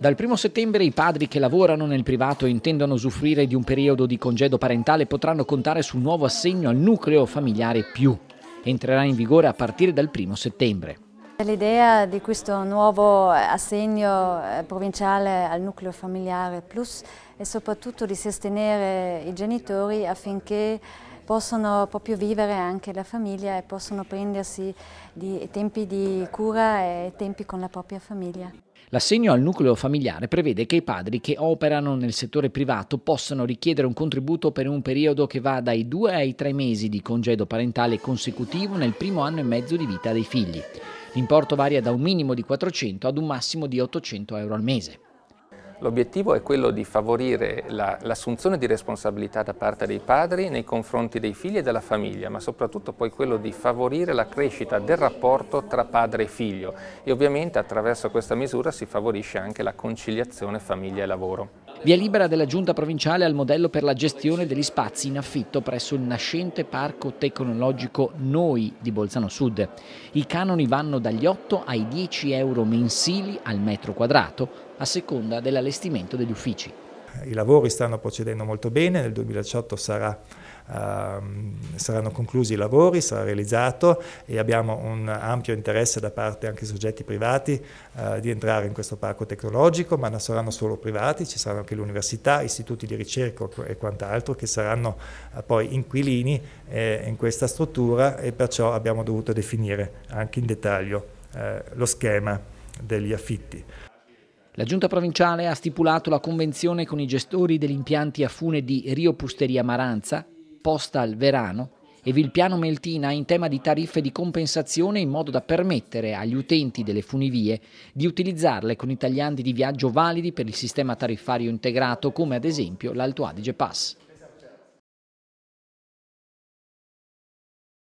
Dal 1 settembre i padri che lavorano nel privato e intendono usufruire di un periodo di congedo parentale potranno contare sul nuovo assegno al nucleo familiare più. Entrerà in vigore a partire dal 1 settembre. L'idea di questo nuovo eh, assegno eh, provinciale al nucleo familiare plus è soprattutto di sostenere i genitori affinché possono proprio vivere anche la famiglia e possono prendersi di tempi di cura e tempi con la propria famiglia. L'assegno al nucleo familiare prevede che i padri che operano nel settore privato possano richiedere un contributo per un periodo che va dai due ai tre mesi di congedo parentale consecutivo nel primo anno e mezzo di vita dei figli. L'importo varia da un minimo di 400 ad un massimo di 800 euro al mese. L'obiettivo è quello di favorire l'assunzione la, di responsabilità da parte dei padri nei confronti dei figli e della famiglia, ma soprattutto poi quello di favorire la crescita del rapporto tra padre e figlio e ovviamente attraverso questa misura si favorisce anche la conciliazione famiglia e lavoro. Via libera della giunta provinciale al modello per la gestione degli spazi in affitto presso il nascente parco tecnologico Noi di Bolzano Sud. I canoni vanno dagli 8 ai 10 euro mensili al metro quadrato, a seconda dell'allestimento degli uffici. I lavori stanno procedendo molto bene, nel 2018 sarà, uh, saranno conclusi i lavori, sarà realizzato e abbiamo un ampio interesse da parte anche di soggetti privati uh, di entrare in questo parco tecnologico, ma non saranno solo privati, ci saranno anche le università, istituti di ricerca e quant'altro che saranno uh, poi inquilini eh, in questa struttura e perciò abbiamo dovuto definire anche in dettaglio eh, lo schema degli affitti. La giunta provinciale ha stipulato la convenzione con i gestori degli impianti a fune di Rio Pusteria Maranza, Posta al Verano e Vilpiano Meltina in tema di tariffe di compensazione in modo da permettere agli utenti delle funivie di utilizzarle con i tagliandi di viaggio validi per il sistema tariffario integrato come ad esempio l'Alto Adige Pass.